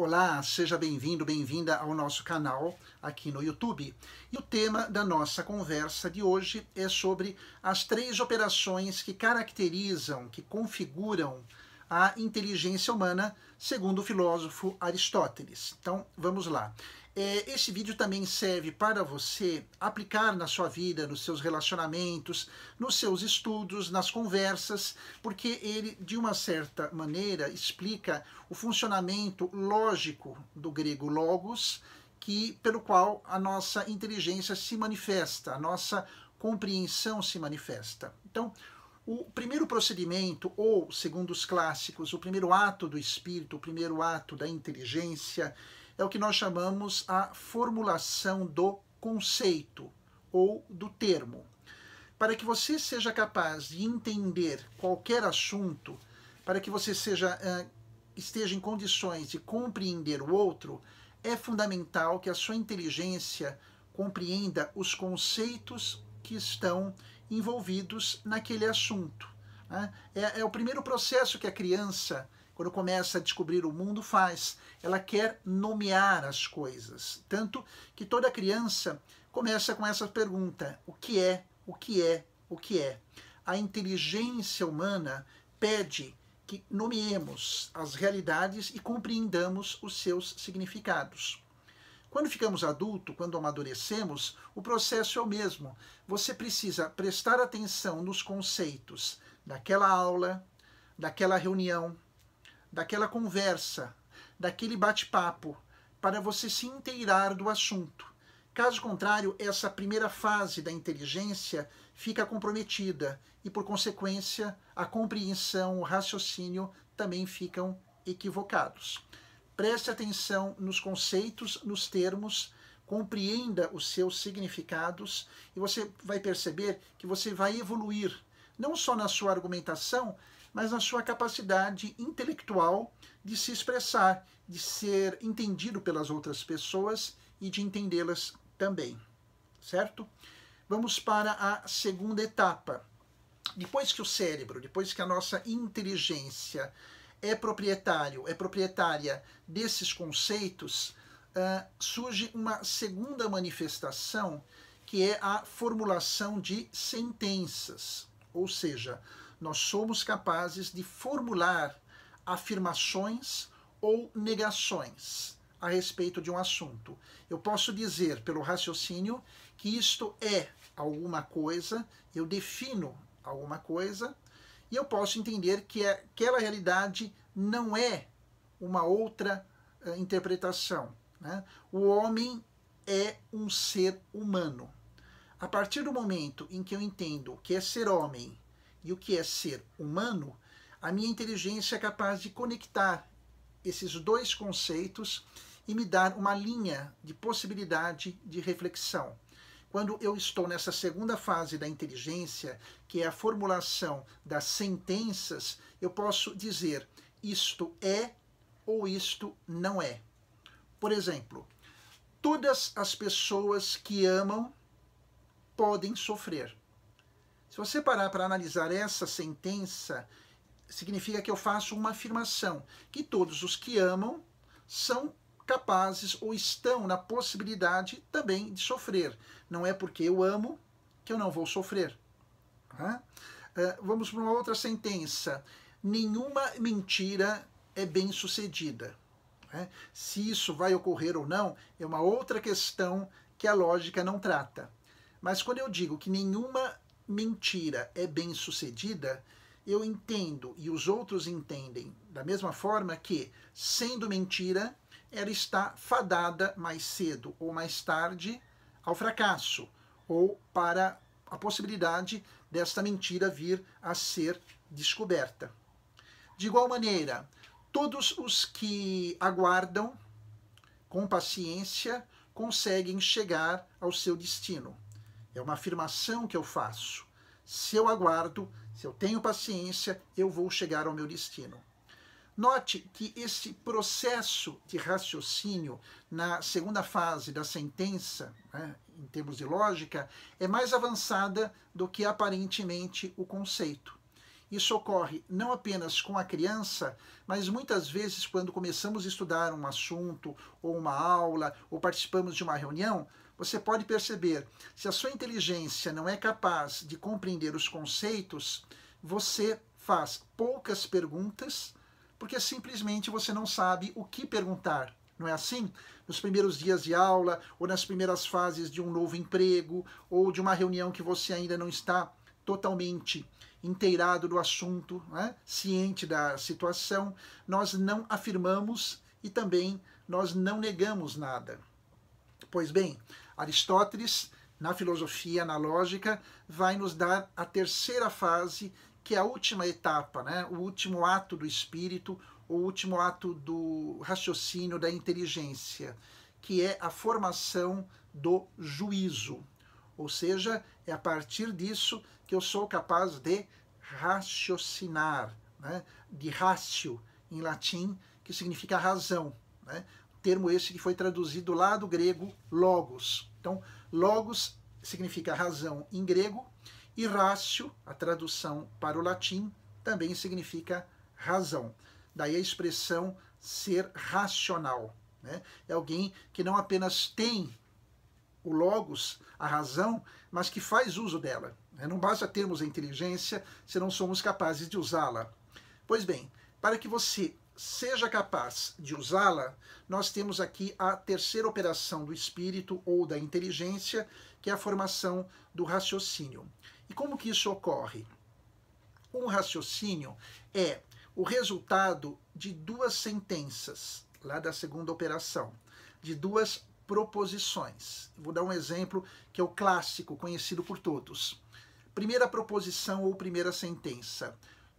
Olá, seja bem-vindo, bem-vinda ao nosso canal aqui no YouTube. E o tema da nossa conversa de hoje é sobre as três operações que caracterizam, que configuram a inteligência humana, segundo o filósofo Aristóteles. Então, vamos lá. É, esse vídeo também serve para você aplicar na sua vida, nos seus relacionamentos, nos seus estudos, nas conversas, porque ele, de uma certa maneira, explica o funcionamento lógico do grego logos, que, pelo qual a nossa inteligência se manifesta, a nossa compreensão se manifesta. Então, o primeiro procedimento, ou, segundo os clássicos, o primeiro ato do espírito, o primeiro ato da inteligência, é o que nós chamamos a formulação do conceito ou do termo. Para que você seja capaz de entender qualquer assunto, para que você seja, esteja em condições de compreender o outro, é fundamental que a sua inteligência compreenda os conceitos que estão envolvidos naquele assunto. Né? É, é o primeiro processo que a criança, quando começa a descobrir o mundo, faz. Ela quer nomear as coisas. Tanto que toda criança começa com essa pergunta: o que é, o que é, o que é? A inteligência humana pede que nomeemos as realidades e compreendamos os seus significados. Quando ficamos adulto, quando amadurecemos, o processo é o mesmo. Você precisa prestar atenção nos conceitos daquela aula, daquela reunião, daquela conversa, daquele bate-papo, para você se inteirar do assunto. Caso contrário, essa primeira fase da inteligência fica comprometida e, por consequência, a compreensão, o raciocínio também ficam equivocados. Preste atenção nos conceitos, nos termos, compreenda os seus significados e você vai perceber que você vai evoluir, não só na sua argumentação, mas na sua capacidade intelectual de se expressar, de ser entendido pelas outras pessoas e de entendê-las também, certo? Vamos para a segunda etapa. Depois que o cérebro, depois que a nossa inteligência é proprietário, é proprietária desses conceitos, uh, surge uma segunda manifestação, que é a formulação de sentenças. Ou seja, nós somos capazes de formular afirmações ou negações a respeito de um assunto. Eu posso dizer, pelo raciocínio, que isto é alguma coisa, eu defino alguma coisa, e eu posso entender que é, aquela realidade não é uma outra uh, interpretação. Né? O homem é um ser humano. A partir do momento em que eu entendo o que é ser homem e o que é ser humano, a minha inteligência é capaz de conectar esses dois conceitos e me dar uma linha de possibilidade de reflexão. Quando eu estou nessa segunda fase da inteligência, que é a formulação das sentenças, eu posso dizer isto é ou isto não é. Por exemplo, todas as pessoas que amam podem sofrer. Se você parar para analisar essa sentença, significa que eu faço uma afirmação que todos os que amam são capazes ou estão na possibilidade também de sofrer. Não é porque eu amo que eu não vou sofrer. Uh, vamos para uma outra sentença. Nenhuma mentira é bem sucedida. Né? Se isso vai ocorrer ou não é uma outra questão que a lógica não trata. Mas quando eu digo que nenhuma mentira é bem sucedida, eu entendo e os outros entendem da mesma forma que, sendo mentira, ela está fadada mais cedo ou mais tarde ao fracasso ou para a possibilidade desta mentira vir a ser descoberta. De igual maneira, todos os que aguardam com paciência conseguem chegar ao seu destino. É uma afirmação que eu faço. Se eu aguardo, se eu tenho paciência, eu vou chegar ao meu destino. Note que esse processo de raciocínio na segunda fase da sentença, né, em termos de lógica, é mais avançada do que aparentemente o conceito. Isso ocorre não apenas com a criança, mas muitas vezes quando começamos a estudar um assunto, ou uma aula, ou participamos de uma reunião, você pode perceber, se a sua inteligência não é capaz de compreender os conceitos, você faz poucas perguntas porque simplesmente você não sabe o que perguntar. Não é assim? Nos primeiros dias de aula, ou nas primeiras fases de um novo emprego, ou de uma reunião que você ainda não está totalmente inteirado do assunto, né? ciente da situação, nós não afirmamos e também nós não negamos nada. Pois bem, Aristóteles, na filosofia na lógica vai nos dar a terceira fase que é a última etapa, né? o último ato do espírito, o último ato do raciocínio, da inteligência, que é a formação do juízo. Ou seja, é a partir disso que eu sou capaz de raciocinar, né? de ratio em latim, que significa razão. Né? Termo esse que foi traduzido lá do grego logos. Então, logos significa razão em grego e ratio, a tradução para o latim, também significa razão. Daí a expressão ser racional. Né? É alguém que não apenas tem o logos, a razão, mas que faz uso dela. Né? Não basta termos a inteligência se não somos capazes de usá-la. Pois bem, para que você seja capaz de usá-la, nós temos aqui a terceira operação do espírito ou da inteligência, que é a formação do raciocínio. E como que isso ocorre? Um raciocínio é o resultado de duas sentenças, lá da segunda operação, de duas proposições. Vou dar um exemplo que é o clássico, conhecido por todos. Primeira proposição ou primeira sentença: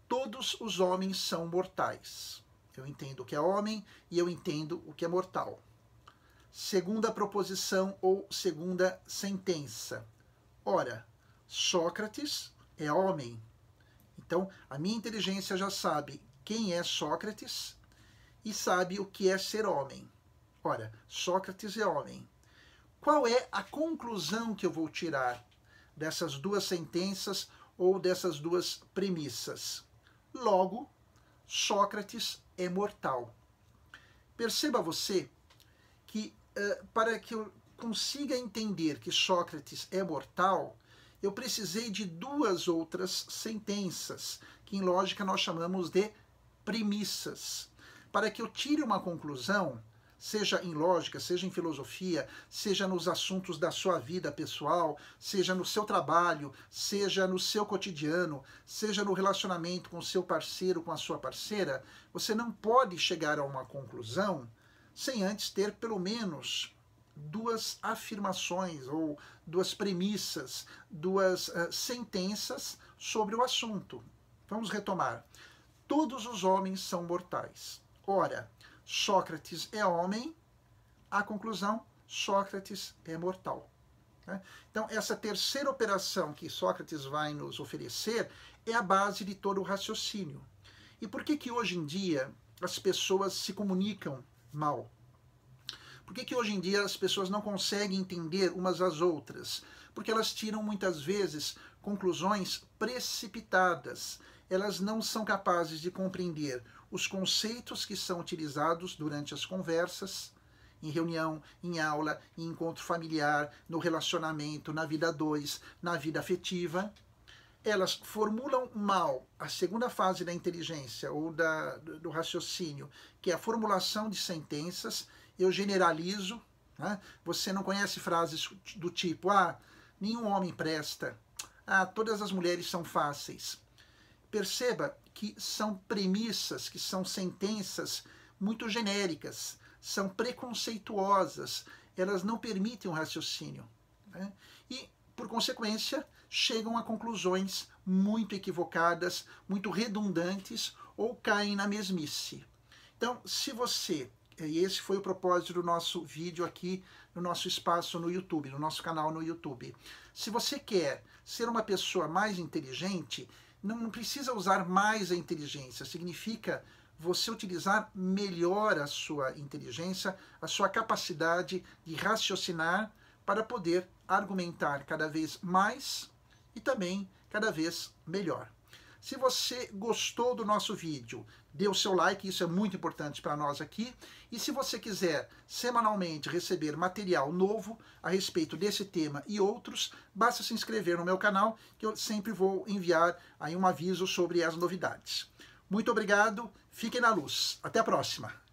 Todos os homens são mortais. Eu entendo o que é homem e eu entendo o que é mortal. Segunda proposição ou segunda sentença: Ora, Sócrates é homem. Então, a minha inteligência já sabe quem é Sócrates e sabe o que é ser homem. Ora, Sócrates é homem. Qual é a conclusão que eu vou tirar dessas duas sentenças ou dessas duas premissas? Logo, Sócrates é mortal. Perceba você que uh, para que eu consiga entender que Sócrates é mortal, eu precisei de duas outras sentenças, que em lógica nós chamamos de premissas, para que eu tire uma conclusão, seja em lógica, seja em filosofia, seja nos assuntos da sua vida pessoal, seja no seu trabalho, seja no seu cotidiano, seja no relacionamento com o seu parceiro, com a sua parceira, você não pode chegar a uma conclusão sem antes ter pelo menos duas afirmações ou duas premissas, duas uh, sentenças sobre o assunto. Vamos retomar. Todos os homens são mortais. Ora, Sócrates é homem, a conclusão, Sócrates é mortal. Né? Então, essa terceira operação que Sócrates vai nos oferecer é a base de todo o raciocínio. E por que que hoje em dia as pessoas se comunicam mal? Por que, que hoje em dia as pessoas não conseguem entender umas às outras? Porque elas tiram muitas vezes conclusões precipitadas. Elas não são capazes de compreender os conceitos que são utilizados durante as conversas, em reunião, em aula, em encontro familiar, no relacionamento, na vida dois, na vida afetiva elas formulam mal a segunda fase da inteligência ou da, do raciocínio, que é a formulação de sentenças, eu generalizo. Né? Você não conhece frases do tipo: ah, nenhum homem presta, ah, todas as mulheres são fáceis. Perceba que são premissas, que são sentenças muito genéricas, são preconceituosas, elas não permitem um raciocínio. Né? E por consequência, chegam a conclusões muito equivocadas, muito redundantes ou caem na mesmice. Então, se você, é, e esse foi o propósito do nosso vídeo aqui no nosso espaço no YouTube, no nosso canal no YouTube, se você quer ser uma pessoa mais inteligente, não precisa usar mais a inteligência, significa você utilizar melhor a sua inteligência, a sua capacidade de raciocinar para poder argumentar cada vez mais e também cada vez melhor. Se você gostou do nosso vídeo, dê o seu like, isso é muito importante para nós aqui. E se você quiser semanalmente receber material novo a respeito desse tema e outros, basta se inscrever no meu canal, que eu sempre vou enviar aí um aviso sobre as novidades. Muito obrigado, fiquem na luz. Até a próxima!